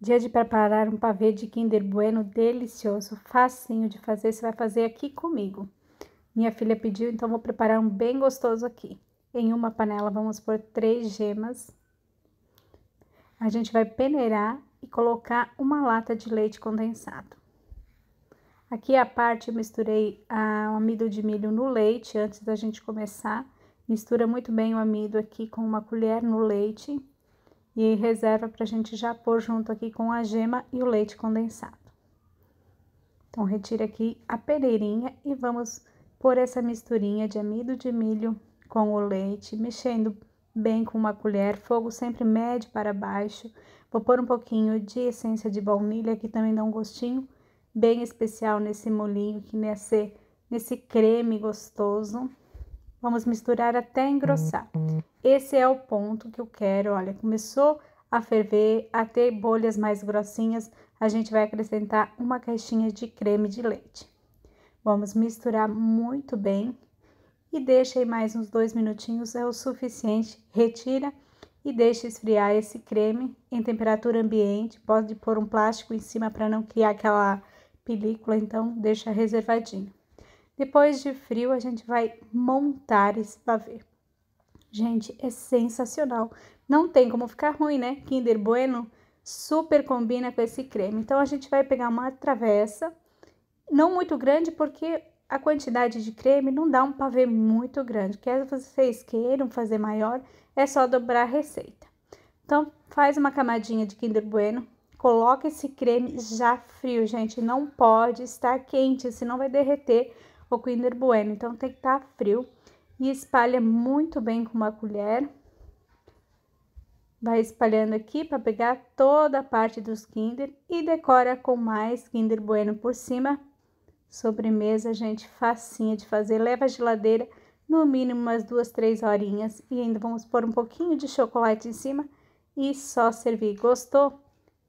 Dia de preparar um pavê de Kinder Bueno delicioso, facinho de fazer, você vai fazer aqui comigo. Minha filha pediu, então vou preparar um bem gostoso aqui. Em uma panela vamos pôr três gemas. A gente vai peneirar e colocar uma lata de leite condensado. Aqui é a parte eu misturei o amido de milho no leite antes da gente começar. Mistura muito bem o amido aqui com uma colher no leite e reserva para a gente já pôr junto aqui com a gema e o leite condensado. Então, retire aqui a pereirinha e vamos pôr essa misturinha de amido de milho com o leite, mexendo bem com uma colher, fogo sempre médio para baixo. Vou pôr um pouquinho de essência de baunilha, que também dá um gostinho bem especial nesse molinho, que nesse, nesse creme gostoso. Vamos misturar até engrossar. Hum, hum. Esse é o ponto que eu quero. Olha, começou a ferver, a ter bolhas mais grossinhas, a gente vai acrescentar uma caixinha de creme de leite. Vamos misturar muito bem e deixa aí mais uns dois minutinhos, é o suficiente. Retira e deixa esfriar esse creme em temperatura ambiente. Pode pôr um plástico em cima para não criar aquela película, então deixa reservadinho. Depois de frio, a gente vai montar esse pavê. Gente, é sensacional. Não tem como ficar ruim, né? Kinder Bueno super combina com esse creme. Então, a gente vai pegar uma travessa, não muito grande, porque a quantidade de creme não dá um pavê muito grande. Quer vocês queiram fazer maior, é só dobrar a receita. Então, faz uma camadinha de Kinder Bueno, coloca esse creme já frio, gente. Não pode estar quente, senão vai derreter o Kinder Bueno. Então tem que estar tá frio e espalha muito bem com uma colher. Vai espalhando aqui para pegar toda a parte dos Kinder e decora com mais Kinder Bueno por cima. Sobremesa, gente, facinha de fazer. Leva a geladeira no mínimo umas duas, três horinhas e ainda vamos pôr um pouquinho de chocolate em cima e só servir. Gostou?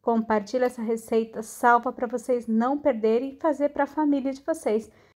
Compartilha essa receita, salva para vocês não perderem e fazer para a família de vocês.